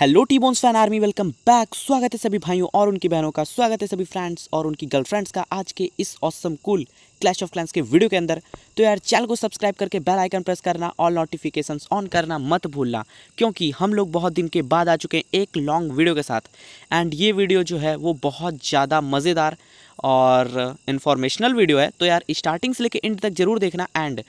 hello T bones fan army welcome back स्वागत है सभी भाइयों और उनकी बहनों का स्वागत है सभी फ्रेंड्स और उनकी गर्लफ्रेंड्स का आज के इस awesome cool Clash of Clans के वीडियो के अंदर तो यार चैनल को सब्सक्राइब करके बेल आइकन प्रेस करना और नोटिफिकेशंस ऑन करना मत भूलना क्योंकि हम लोग बहुत दिन के बाद आ चुके हैं एक लॉन्ग वीडियो के साथ एंड ये वीडियो जो है वो बहुत ज़्यादा मज़ेदार और इन्फॉर्मेशनल वीडियो है तो यार स्टार्टिंग से लेकर एंड तक ज़रूर देखना एंड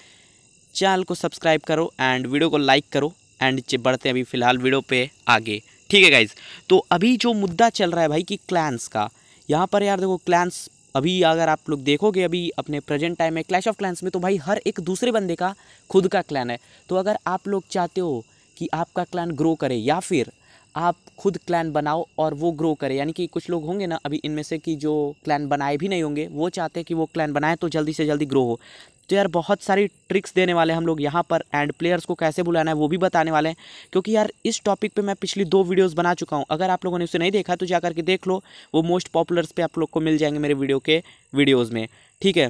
चैनल को सब्सक्राइब करो एंड वीडियो को लाइक करो एंड बढ़ते हैं अभी फ़िलहाल वीडियो पे आगे ठीक है गाइज तो अभी जो मुद्दा चल रहा है भाई कि क्लैंस का यहाँ पर यार देखो क्लैंस अभी अगर आप लोग देखोगे अभी अपने प्रेजेंट टाइम में क्लैश ऑफ क्लैंस में तो भाई हर एक दूसरे बंदे का खुद का क्लैन है तो अगर आप लोग चाहते हो कि आपका क्लैन ग्रो करे या फिर आप खुद क्लैन बनाओ और वो ग्रो करे यानी कि कुछ लोग होंगे ना अभी इनमें से कि जो क्लैन बनाए भी नहीं होंगे वो चाहते हैं कि वो क्लैन बनाए तो जल्दी से जल्दी ग्रो हो तो यार बहुत सारी ट्रिक्स देने वाले हम लोग यहाँ पर एंड प्लेयर्स को कैसे बुलाना है वो भी बताने वाले हैं क्योंकि यार इस टॉपिक पे मैं पिछली दो वीडियोस बना चुका हूँ अगर आप लोगों ने उसे नहीं देखा तो जाकर के देख लो वो मोस्ट पॉपुलर्स पे आप लोग को मिल जाएंगे मेरे वीडियो के वीडियोज़ में ठीक है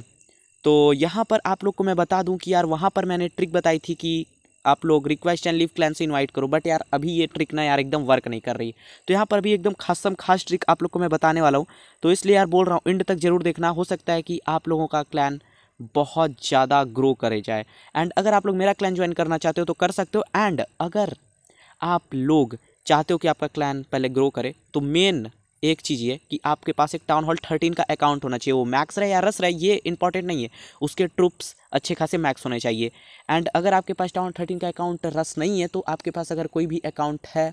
तो यहाँ पर आप लोग को मैं बता दूँ कि यार वहाँ पर मैंने ट्रिक बताई थी कि आप लोग रिक्वेस्ट एंड लिव क्लैन से इन्वाइट करो बट यार अभी ये ट्रिक ना यार एकदम वर्क नहीं कर रही तो यहाँ पर भी एकदम खासम खास ट्रिक आप लोग को मैं बताने वाला हूँ तो इसलिए यार बोल रहा हूँ एंड तक ज़रूर देखना हो सकता है कि आप लोगों का क्लैन बहुत ज़्यादा ग्रो करे जाए एंड अगर आप लोग मेरा क्लैन ज्वाइन करना चाहते हो तो कर सकते हो एंड अगर आप लोग चाहते हो कि आपका क्लैन पहले ग्रो करे तो मेन एक चीज़ ये कि आपके पास एक टाउन हॉल थर्टीन का अकाउंट होना चाहिए वो मैक्स रहे या रस रहे ये इंपॉर्टेंट नहीं है उसके ट्रुप्स अच्छे खासे मैक्स होने चाहिए एंड अगर आपके पास टाउन थर्टीन का अकाउंट रस नहीं है तो आपके पास अगर कोई भी अकाउंट है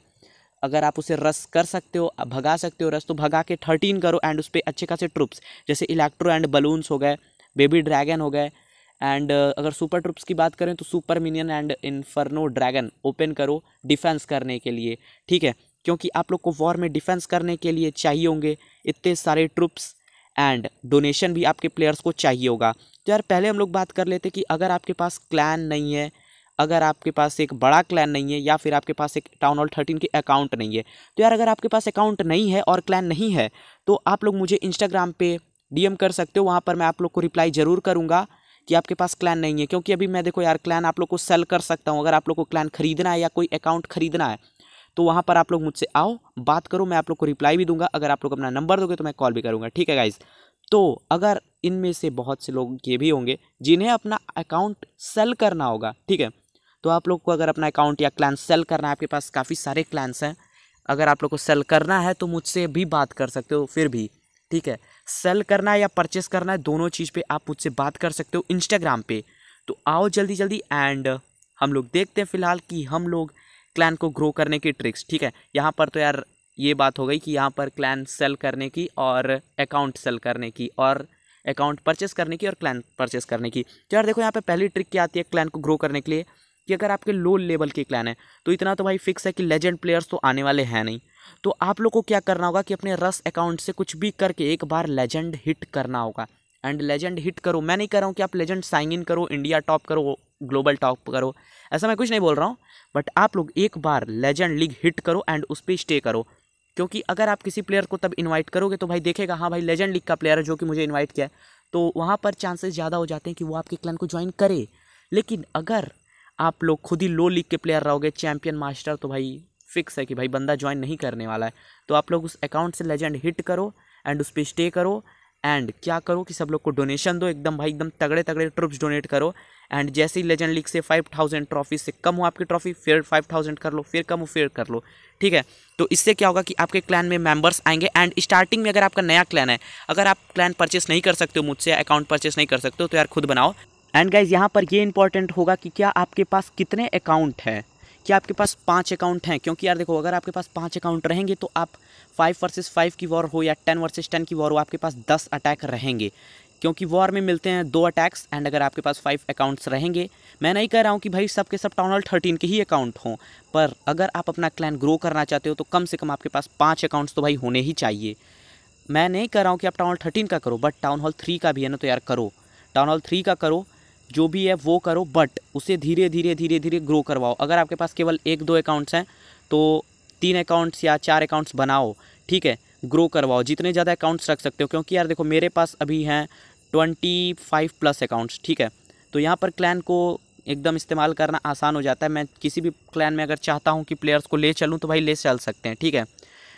अगर आप उसे रस कर सकते हो भगा सकते हो रस तो भगा के थर्टीन करो एंड उस पर अच्छे खासे ट्रुप्स जैसे इलेक्ट्रो एंड बलून्स हो गए बेबी ड्रैगन हो गए एंड uh, अगर सुपर ट्रुप्स की बात करें तो super minion and inferno dragon open करो डिफेंस करने के लिए ठीक है क्योंकि आप लोग को वॉर में डिफेंस करने के लिए चाहिए होंगे इतने सारे ट्रुप्स एंड डोनेशन भी आपके प्लेयर्स को चाहिए होगा तो यार पहले हम लोग बात कर लेते कि अगर आपके पास क्लैन नहीं है अगर आपके पास एक बड़ा क्लैन नहीं है या फिर आपके पास एक टाउन हॉल थर्टीन के अकाउंट नहीं है तो यार अगर आपके पास अकाउंट नहीं है और क्लैन नहीं है तो आप लोग मुझे इंस्टाग्राम पे डीएम कर सकते हो वहाँ पर मैं आप लोग को रिप्लाई ज़रूर करूँगा कि आपके पास क्लैन नहीं है क्योंकि अभी मैं देखो यार क्लैन आप लोग को सेल कर सकता हूँ अगर आप लोग को क्लैन खरीदना है या कोई अकाउंट खरीदना है तो वहाँ पर आप लोग मुझसे आओ बात करो मैं आप लोग को रिप्लाई भी दूंगा अगर आप लोग अपना नंबर दोगे तो मैं कॉल भी करूँगा ठीक है गाइज़ तो अगर इनमें से बहुत से लोग ये भी होंगे जिन्हें अपना अकाउंट सेल करना होगा ठीक है तो आप लोग को अगर अपना अकाउंट या क्लान सेल करना है आपके पास काफ़ी सारे क्लान्स हैं अगर आप लोग को सेल करना है तो मुझसे भी बात कर सकते हो फिर भी ठीक है सेल करना है या परचेस करना है दोनों चीज़ पे आप मुझसे बात कर सकते हो इंस्टाग्राम पे तो आओ जल्दी जल्दी एंड हम लोग देखते हैं फिलहाल कि हम लोग क्लैन को ग्रो करने की ट्रिक्स ठीक है यहाँ पर तो यार ये बात हो गई कि यहाँ पर क्लैन सेल करने की और अकाउंट सेल करने की और अकाउंट परचेस करने की और क्लैन परचेस करने की तो यार देखो यहाँ पे पहली ट्रिक क्या आती है क्लैन को ग्रो करने के लिए कि अगर आपके लो लेवल के क्लैन है तो इतना तो भाई फिक्स है कि लेजेंड प्लेयर्स तो आने वाले हैं नहीं तो आप लोग को क्या करना होगा कि अपने रस अकाउंट से कुछ भी करके एक बार लेजेंड हिट करना होगा एंड लेजेंड हिट करो मैं नहीं कह रहा हूँ कि आप लेजेंड साइन इन करो इंडिया टॉप करो ग्लोबल टॉप करो ऐसा मैं कुछ नहीं बोल रहा हूँ बट आप लोग एक बार लेजेंड लीग हिट करो एंड उस पर स्टे करो क्योंकि अगर आप किसी प्लेयर को तब इनवाइट करोगे तो भाई देखेगा हाँ भाई लेजेंड लीग का प्लेयर है जो कि मुझे इनवाइट किया है तो वहाँ पर चांसेस ज़्यादा हो जाते हैं कि वो आपके क्लैन को ज्वाइन करे लेकिन अगर आप लोग खुद ही लो लीग के प्लेयर रहोगे चैम्पियन मास्टर तो भाई फिक्स है कि भाई बंदा ज्वाइन नहीं करने वाला है तो आप लोग उस अकाउंट से लेजेंड हिट करो एंड उस पर स्टे करो एंड क्या करो कि सब लोग को डोनेशन दो एकदम भाई एकदम तगड़े तगड़े ट्रुप्स डोनेट करो एंड जैसे ही लेजेंड लीग से फाइव थाउजेंड ट्रॉफी से कम हो आपकी ट्रॉफी फिर फाइव थाउजेंड कर लो फिर कम हो फिर कर लो ठीक है तो इससे क्या होगा कि आपके क्लैन में मेंबर्स आएंगे एंड स्टार्टिंग में अगर आपका नया क्लैन है अगर आप क्लैन परचेस नहीं कर सकते हो मुझसे अकाउंट परचेस नहीं कर सकते हो तो यार खुद बनाओ एंड गाइज यहाँ पर ये इंपॉर्टेंट होगा कि क्या आपके पास कितने अकाउंट हैं कि आपके पास पाँच अकाउंट हैं क्योंकि यार देखो अगर आपके पास पाँच अकाउंट रहेंगे तो आप फाइव वर्सेस फाइव की वॉर हो या टेन वर्सेस टेन की वॉर हो आपके पास दस अटैक रहेंगे क्योंकि वॉर में मिलते हैं दो अटैक्स एंड अगर आपके पास फाइव अकाउंट्स रहेंगे मैं नहीं कह रहा हूँ कि भाई सबके सब टाउन हॉल थर्टीन के ही अकाउंट हों पर अगर आप अपना क्लैन ग्रो करना चाहते हो तो कम से कम आपके पास पाँच अकाउंट्स तो भाई होने ही चाहिए मैं नहीं कह रहा हूँ कि आप टाउन हॉल थर्टीन का करो बट टाउन हॉल थ्री का भी है ना तो यार करो टाउन हॉल थ्री का करो जो भी है वो करो बट उसे धीरे धीरे धीरे धीरे ग्रो करवाओ अगर आपके पास केवल एक दो अकाउंट्स हैं तो तीन अकाउंट्स या चार अकाउंट्स बनाओ ठीक है ग्रो करवाओ जितने ज़्यादा अकाउंट्स रख सकते हो क्योंकि यार देखो मेरे पास अभी हैं ट्वेंटी फाइव प्लस अकाउंट्स ठीक है तो यहाँ पर क्लैन को एकदम इस्तेमाल करना आसान हो जाता है मैं किसी भी क्लैन में अगर चाहता हूँ कि प्लेयर्स को ले चलूँ तो भाई ले चल सकते हैं ठीक है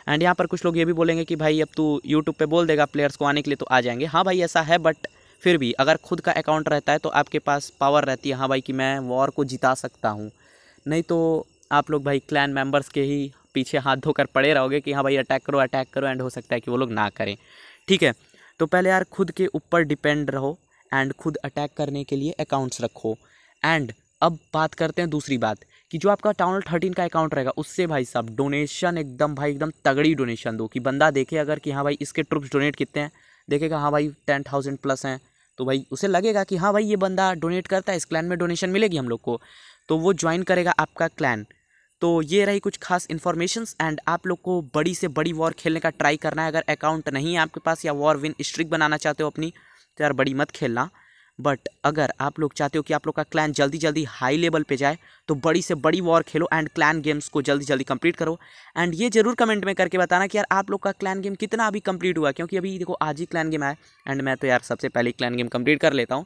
एंड यहाँ पर कुछ लोग ये भी बोलेंगे कि भाई अब तू यूट्यूब पर बोल देगा प्लेयर्स को आने के लिए तो आ जाएंगे हाँ भाई ऐसा है बट फिर भी अगर खुद का अकाउंट रहता है तो आपके पास पावर रहती है हाँ भाई कि मैं वॉर को जिता सकता हूँ नहीं तो आप लोग भाई क्लैन मेंबर्स के ही पीछे हाथ धोकर पड़े रहोगे कि हाँ भाई अटैक करो अटैक करो एंड हो सकता है कि वो लोग ना करें ठीक है तो पहले यार खुद के ऊपर डिपेंड रहो एंड खुद अटैक करने के लिए अकाउंट्स रखो एंड अब बात करते हैं दूसरी बात कि जो आपका टाउनल थर्टीन का अकाउंट रहेगा उससे भाई साहब डोनेशन एकदम भाई एकदम तगड़ी डोनेशन दो कि बंदा देखे अगर कि हाँ भाई इसके ट्रुप्स डोनेट कितने हैं देखेगा हाँ भाई टेन थाउजेंड प्लस हैं तो भाई उसे लगेगा कि हाँ भाई ये बंदा डोनेट करता है इस क्लैन में डोनेशन मिलेगी हम लोग को तो वो ज्वाइन करेगा आपका क्लैन तो ये रही कुछ खास इन्फॉर्मेशन एंड आप लोग को बड़ी से बड़ी वॉर खेलने का ट्राई करना है अगर अकाउंट नहीं है आपके पास या वॉर विन स्ट्रिक बनाना चाहते हो अपनी तो यार बड़ी मत खेलना बट अगर आप लोग चाहते हो कि आप लोग का क्लैन जल्दी जल्दी हाई लेवल पे जाए तो बड़ी से बड़ी वॉर खेलो एंड क्लैन गेम्स को जल्दी जल्दी कंप्लीट करो एंड ये जरूर कमेंट में करके बताना कि यार आप लोग का क्लैन गेम कितना अभी कंप्लीट हुआ क्योंकि अभी देखो आज ही क्लैन गेम आया एंड मैं तो यार सबसे पहले क्लैन गेम कम्प्लीट कर लेता हूँ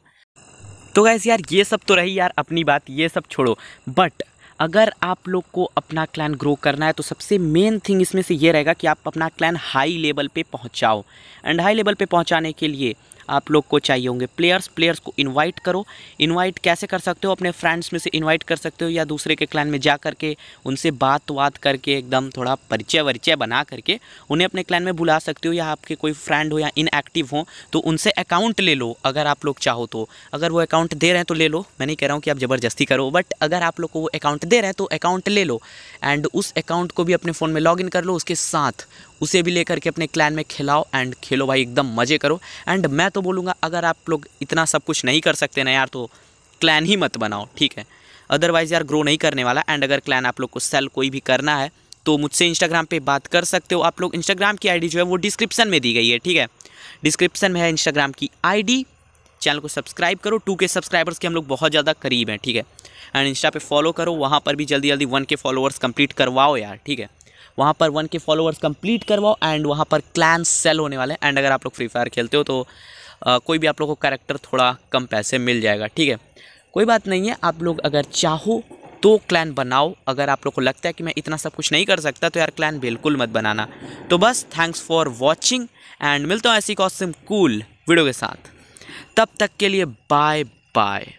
तो गैस यार ये सब तो रही यार अपनी बात ये सब छोड़ो बट अगर आप लोग को अपना क्लैन ग्रो करना है तो सबसे मेन थिंग इसमें से ये रहेगा कि आप अपना क्लैन हाई लेवल पे पहुंचाओ एंड हाई लेवल पे पहुंचाने के लिए आप लोग को चाहिए होंगे प्लेयर्स प्लेयर्स को इनवाइट करो इनवाइट कैसे कर सकते हो अपने फ्रेंड्स में से इनवाइट कर सकते हो या दूसरे के क्लान में जा करके उनसे बात बात करके एकदम थोड़ा परिचय वरिचय बना करके उन्हें अपने क्लान में बुला सकते हो या आपके कोई फ्रेंड हो या इनएक्टिव हो तो उनसे अकाउंट ले लो अगर आप लोग चाहो तो अगर वो अकाउंट दे रहे हैं तो ले लो मैं नहीं कह रहा हूँ कि आप ज़बरदस्ती करो बट अगर आप लोग को वो अकाउंट दे रहे हैं तो अकाउंट ले लो एंड उस अकाउंट को भी अपने फ़ोन में लॉग कर लो उसके साथ उसे भी लेकर के अपने क्लैन में खिलाओ एंड खेलो भाई एकदम मज़े करो एंड मैं तो बोलूँगा अगर आप लोग इतना सब कुछ नहीं कर सकते ना यार तो क्लैन ही मत बनाओ ठीक है अदरवाइज़ यार ग्रो नहीं करने वाला एंड अगर क्लैन आप लोग को सेल कोई भी करना है तो मुझसे इंस्टाग्राम पे बात कर सकते हो आप लोग इंस्टाग्राम की आईडी जो है वो डिस्क्रिप्शन में दी गई है ठीक है डिस्क्रिप्शन में है इंस्टाग्राम की आईडी चैनल को सब्सक्राइब करो टू के सब्सक्राइबर्स के हम लोग बहुत ज़्यादा करीब हैं ठीक है एंड इंस्टा पे फॉलो करो वहाँ पर भी जल्दी जल्दी वन के फॉलोअर्स कंप्लीट करवाओ यार ठीक है वहाँ पर वन के फॉलोअर्स कंप्लीट करवाओ एंड वहाँ पर क्लैन सेल होने वाले हैं एंड अगर आप लोग फ्री फायर खेलते हो तो आ, कोई भी आप लोग को करेक्टर थोड़ा कम पैसे मिल जाएगा ठीक है कोई बात नहीं है आप लोग अगर चाहो तो क्लैन बनाओ अगर आप लोग को लगता है कि मैं इतना सब कुछ नहीं कर सकता तो यार क्लैन बिल्कुल मत बनाना तो बस थैंक्स फॉर वॉचिंग एंड मिलता हूँ ऐसी कॉस्म कूल वीडियो के साथ तब तक के लिए बाय बाय